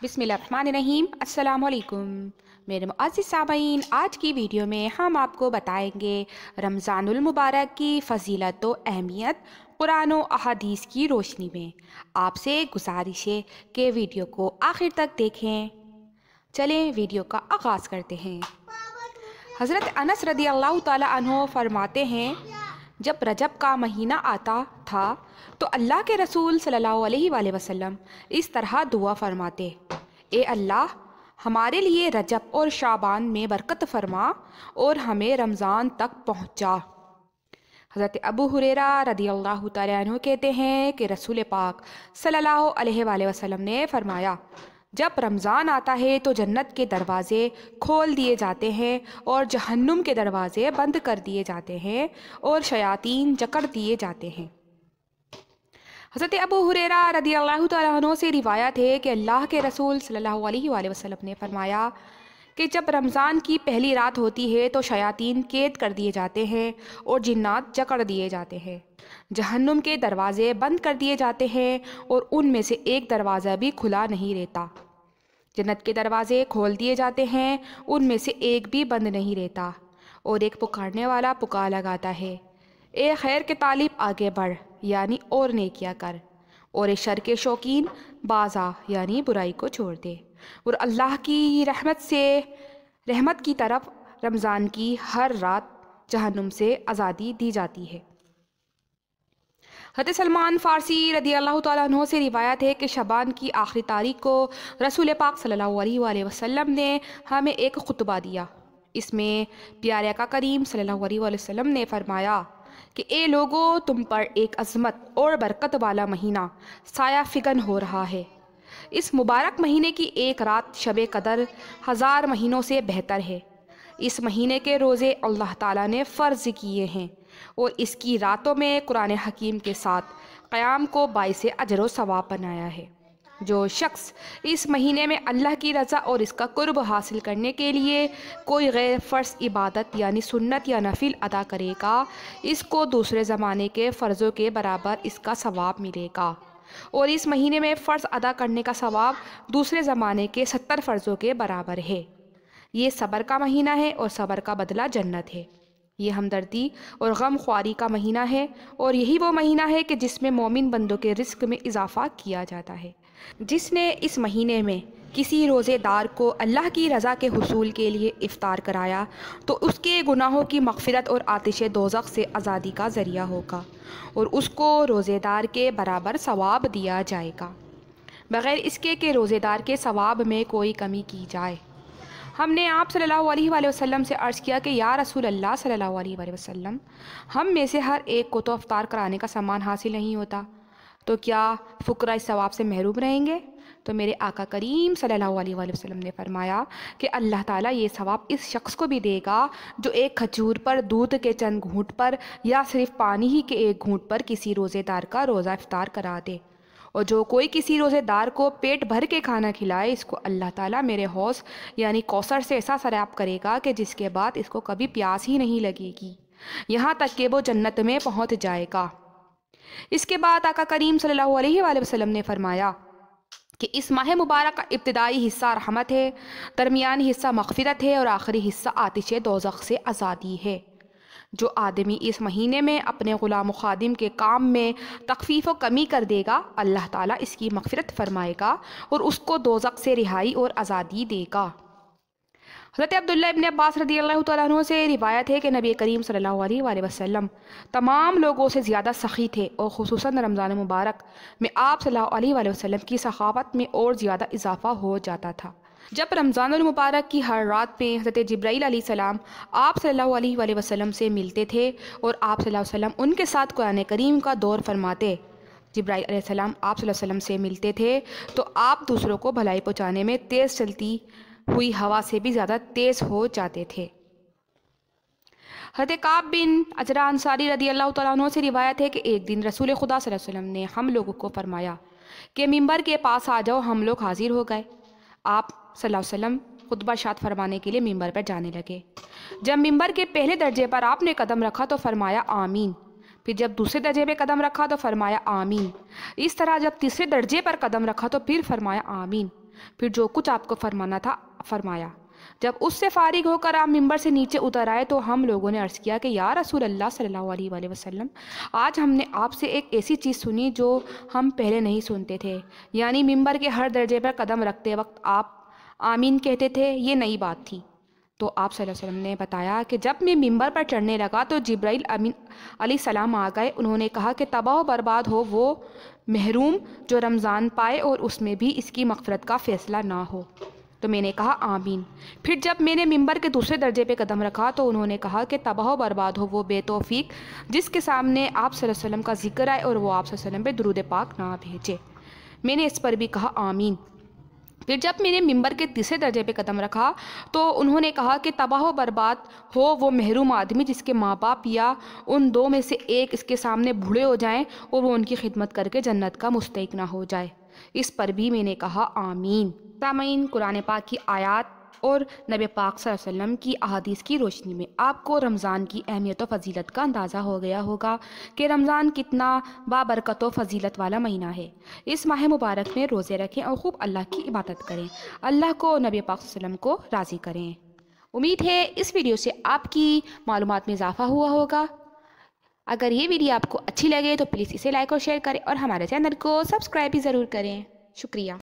बिसमीम अल्लाम मेरे मुआज़ सामीन आज की वीडियो में हम आपको बताएंगे रमज़ानमबारक की फजीलत व अहमियत कुरान अहादीस की रोशनी में आपसे गुजारिश है कि वीडियो को आखिर तक देखें चलें वीडियो का आगाज़ करते हैं हज़रत अनस रदी अल्लाह तु फरमाते हैं जब रजब का महीना आता था तो अल्लाह के रसूल सल्लल्लाहु अलैहि वसल्लम इस तरह दुआ फरमाते ए अल्लाह हमारे लिए रजब और शाबान में बरकत फरमा और हमें रमज़ान तक पहुँचा हज़रत अबू हुरेरा रदी अल्लाह तु कहते हैं कि रसूल पाक सल्ला वसलम ने फरमाया जब रमज़ान आता है तो जन्नत के दरवाज़े खोल दिए जाते हैं और जहन्नुम के दरवाज़े बंद कर दिए जाते हैं और शयातीन जकड़ दिए जाते हैं हज़रत अबू हुरेरा रदी अल्लाह से रिवायत है कि अल्लाह के रसूल सल्लल्लाहु अलैहि वसल्लम ने फरमाया कि जब रमज़ान की पहली रात होती है तो शयातीन कैद कर दिए जाते हैं और जिन्नात जकड़ दिए जाते हैं जहन्नुम के दरवाज़े बंद कर दिए जाते हैं और उनमें से एक दरवाज़ा भी खुला नहीं रहता जन्नत के दरवाज़े खोल दिए जाते हैं उनमें से एक भी बंद नहीं रहता और एक पुकारने वाला पुकार लगाता है ए खैर के तालिब आगे बढ़ यानी और किया कर और शर के शौकीन बाजा यानी बुराई को छोड़ दे और अल्लाह की रहमत से रहमत की तरफ रमज़ान की हर रात जहनुम से आज़ादी दी जाती है हत सलमान फ़ारसी रदी अल्लाह तु से रिवायत है कि शबान की आखिरी तारीख को रसूल पाक सल्लल्लाहु अलैहि वसल्लम ने हमें एक खुतबा दिया इसमें प्यारे का करीम सल्लल्लाहु अलैहि वसल्लम ने फरमाया कि ए लोगो तुम पर एक अजमत और बरकत वाला महीना साया फिकन हो रहा है इस मुबारक महीने की एक रात शब कदर हज़ार महीनों से बेहतर है इस महीने के रोज़े अल्लाह ताला ने फ़र्ज़ किए हैं और इसकी रातों में कुरान हकीम के साथ क़याम को बायस अजर व सवाब बनाया है जो शख्स इस महीने में अल्लाह की रज़ा और इसका कुर्ब हासिल करने के लिए कोई गैर फ़र्ज इबादत यानी सुन्नत या नफिल अदा करेगा इसको दूसरे ज़माने के फ़र्ज़ों के बराबर इसका सवाब मिलेगा और इस महीने में फ़र्ज़ अदा करने का सवाब दूसरे ज़माने के सत्तर फ़र्ज़ों के बराबर है ये सबर का महीना है और सबर का बदला जन्नत है ये हमदर्दी और गम ख्वारी का महीना है और यही वो महीना है कि जिसमें मोमिन बंदों के रिस्क में इजाफ़ा किया जाता है जिसने इस महीने में किसी रोज़ेदार को अल्लाह की रज़ा के हसूल के लिए इफ़ार कराया तो उसके गुनाहों की मफफ़रत और आतिश दोजक़ से आज़ादी का ज़रिया होगा और उसको रोज़ेदार के बराबर सवाब दिया जाएगा बग़ैर इसके के रोज़ेदार के सवाब में कोई कमी की जाए हमने आप सल्लल्लाहु अलैहि वसल्लम से अर्ज़ किया कि या रसूल अल्लाह सल्लल्लाहु अलैहि वसल्लम हम में से हर एक को तो अवतार कराने का सामान हासिल नहीं होता तो क्या फ़करा इस सवाब से महरूम रहेंगे तो मेरे आका करीम सल्लल्लाहु अलैहि वसल्लम ने फरमाया कि अल्लाह ताला ये सवाब इस शख्स को भी देगा जो एक खजूर पर दूध के चंद घूट पर या सिर्फ पानी ही के एक घूट पर किसी रोज़ेदार का रोज़ा इफ्तार करा दे और जो कोई किसी रोज़ेदार को पेट भर के खाना खिलाए इसको अल्लाह ताला मेरे हौस यानी कौसर से ऐसा शराब करेगा कि जिसके बाद इसको कभी प्यास ही नहीं लगेगी यहाँ तक कि वो जन्नत में पहुँच जाएगा इसके बाद आका करीम सल्लल्लाहु अलैहि वसल्लम ने फरमाया कि इस माह मुबारक का इब्तदाई हिस्सा रहमत है दरमियान हिस्सा मफफ़रत है और आखिरी हिस्सा आतिश दोजख से आज़ादी है जो आदमी इस महीने में अपने ग़ुलाम खादिम के काम में तकफीफ व कमी कर देगा अल्लाह ताला इसकी मफफ़रत फरमाएगा और उसको दोजक से रिहाई और आज़ादी देगा हज़रत अब्दुल्ला इबन अब्बास रदी अल्लाह से रिवायत है कि नबी करीम सल्लल्लाहु अलैहि वसल्लम तमाम लोगों से ज़्यादा सखी थे और खसूस रमज़ान मुबारक में आप सल्लल्लाहु अलैहि वसल्लम की सखावत में और ज़्यादा इजाफा हो जाता था जब रमज़ान मुबारक की हर रात में हज़रत जब्राई सलाम आप सल्लल्लाहु अलैहि वसल्लम से मिलते थे और आप सल्लल्लाहु अलैहि वसल्लम उनके साथ कुरान करीम का दौर फरमाते जब्राई सलाम आप वसल्लम से मिलते थे तो आप दूसरों को भलाई पहुँचाने में तेज़ चलती हुई हवा से भी ज़्यादा तेज़ हो जाते थे हजरत काब बिन अजरा अंसारी रदी अल्लाह तु से रिवायत है कि एक दिन रसूल खुदा सल्लम ने हम लोगों को फरमाया कि मंबर के पास आ जाओ हम लोग हाजिर हो गए आप सल्लम खुतबा शाद फरमाने के लिए मंबर पर जाने लगे जब मंबर के पहले दर्जे पर आपने कदम रखा तो फरमाया आमीन फिर जब दूसरे दर्जे पर कदम रखा तो फरमाया आमीन इस तरह जब तीसरे दर्जे पर कदम रखा तो फिर फरमाया आमीन फिर जो कुछ आपको फरमाना था फरमाया जब उससे फारिग होकर आप मिंबर से नीचे उतर आए तो हम लोगों ने अर्ज़ किया कि या रसूल अल्लाह सल्लल्लाहु अलैहि वसल्लम आज हमने आपसे एक ऐसी चीज़ सुनी जो हम पहले नहीं सुनते थे यानी मिंबर के हर दर्जे पर कदम रखते वक्त आप आमीन कहते थे ये नई बात थी तो आप वसल्लम ने बताया कि जब मैं मिंबर पर चढ़ने लगा तो जब्राइल अमीन अली सलाम आ गए उन्होंने कहा कि तबाह बर्बाद हो वो महरूम जो रमज़ान पाए और उसमें भी इसकी मफ़रत का फ़ैसला ना हो तो मैंने कहा आमीन फिर जब मैंने मिंबर के दूसरे दर्जे पे कदम रखा तो उन्होंने कहा कि तबाह बर्बाद हो वो बेतौफीक जिसके सामने आप सल्लम का जिक्र आए और वो आप सल्लम पे दरुद पाक ना भेजे मैंने इस पर भी कहा आमीन फिर जब मैंने मिंबर के तीसरे दर्जे पे कदम रखा तो उन्होंने कहा कि तबाह बर्बाद हो वो महरूम आदमी जिसके माँ बाप या उन दो में से एक इसके सामने भूढ़े हो जाएं और वो उनकी खिदमत करके जन्नत का मुस्तक ना हो जाए इस पर भी मैंने कहा आमीन सामीन कुरान पाक की आयात और नब पाक वसल्लम की अहादीस की रोशनी में आपको रमज़ान की अहमियत और फजीलत का अंदाज़ा हो गया होगा कि रमज़ान कितना बाबरकत व फजीलत वाला महीना है इस माह मुबारक में रोज़े रखें और ख़ूब अल्लाह की इबादत करें अल्लाह को नब पाक वसल्लम को राज़ी करें उम्मीद है इस वीडियो से आपकी मालूम में इजाफ़ा हुआ होगा अगर ये वीडियो आपको अच्छी लगे तो प्लीज़ इसे लाइक और शेयर करें और हमारे चैनल को सब्सक्राइब भी ज़रूर करें शुक्रिया